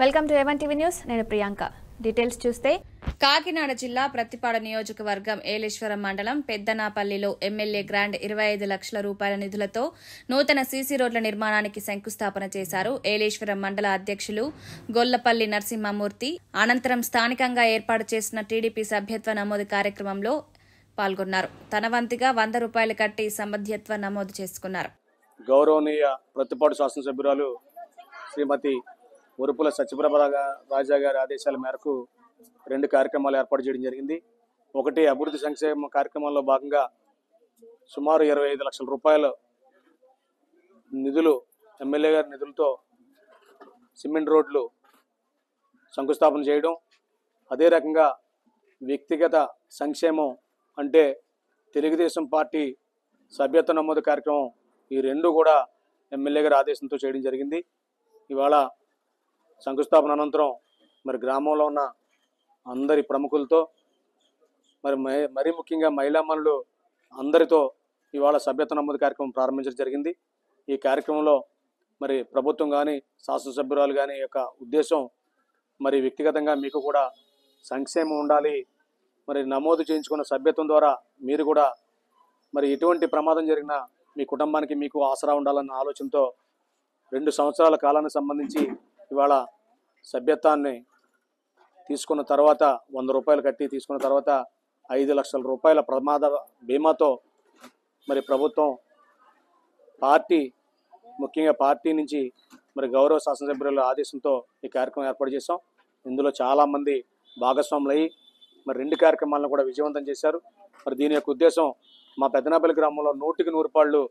welcome to A one TV news నేను Priyanka details చూస్తే కాకినాడ జిల్లా ప్రతిపాడ నియోజకవర్గం ఏలేశ్వరం మండలం పెద్దనాపల్లిలో ఎమ్మెల్యే గ్రాండ్ ఇరవై ఐదు లక్షల రూపాయల నిధులతో నూతన సీసీ రోడ్ల నిర్మాణానికి శంకుస్థాపన చేశారు ఏలేశ్వరం మండల అధ్యక్షులు గొల్లపల్లి నరసింహమూర్తి అనంతరం స్థానికంగా ఏర్పాటు చేసిన టీడీపీ సభ్యత్వ నమోదు కార్యక్రమంలో పాల్గొన్నారు తన వంతుగా వంద రూపాయలు కట్టి సభ్యత్వ నమోదు చేసుకున్నారు గౌరవనీయ ప్రతిపాటు శాసనసభ్యురాలు శ్రీమతి ఉరుపుల సత్యప్రభ రాజా గారి ఆదేశాల మేరకు రెండు కార్యక్రమాలు ఏర్పాటు చేయడం జరిగింది ఒకటి అభివృద్ధి సంక్షేమ కార్యక్రమంలో భాగంగా సుమారు ఇరవై ఐదు లక్షల రూపాయలు నిధులు ఎమ్మెల్యే గారి నిధులతో సిమెంట్ రోడ్లు శంకుస్థాపన చేయడం అదే రకంగా వ్యక్తిగత సంక్షేమం అంటే తెలుగుదేశం పార్టీ సభ్యత్వ నమోదు కార్యక్రమం ఈ రెండు కూడా ఎమ్మెల్యే గారి ఆదేశంతో చేయడం జరిగింది ఇవాళ శంకుస్థాపన అనంతరం మరి గ్రామంలో ఉన్న అందరి ప్రముఖులతో మరి మరీ ముఖ్యంగా మహిళా మనులు అందరితో ఇవాళ సభ్యత నమోదు కార్యక్రమం ప్రారంభించడం జరిగింది ఈ కార్యక్రమంలో మరి ప్రభుత్వం కానీ శాసనసభ్యురాలు కానీ యొక్క ఉద్దేశం మరి వ్యక్తిగతంగా మీకు కూడా సంక్షేమం ఉండాలి మరి నమోదు చేయించుకున్న సభ్యత్వం ద్వారా మీరు కూడా మరి ఎటువంటి ప్రమాదం జరిగినా మీ కుటుంబానికి మీకు ఆసరా ఉండాలన్న ఆలోచనతో రెండు సంవత్సరాల కాలానికి సంబంధించి ఇవాళ సభ్యత్వాన్ని తీసుకున్న తర్వాత వంద రూపాయలు కట్టి తీసుకున్న తర్వాత ఐదు లక్షల రూపాయల ప్రమాద బీమాతో మరి ప్రభుత్వం పార్టీ ముఖ్యంగా పార్టీ నుంచి మరి గౌరవ శాసనసభ్యుల ఆదేశంతో ఈ కార్యక్రమం ఏర్పాటు చేశాం ఇందులో చాలామంది భాగస్వాములయ్యి మరి రెండు కార్యక్రమాలను కూడా విజయవంతం చేశారు మరి దీని యొక్క ఉద్దేశం మా పెద్దనాపల్లి గ్రామంలో నూటికి నూరు పాళ్ళు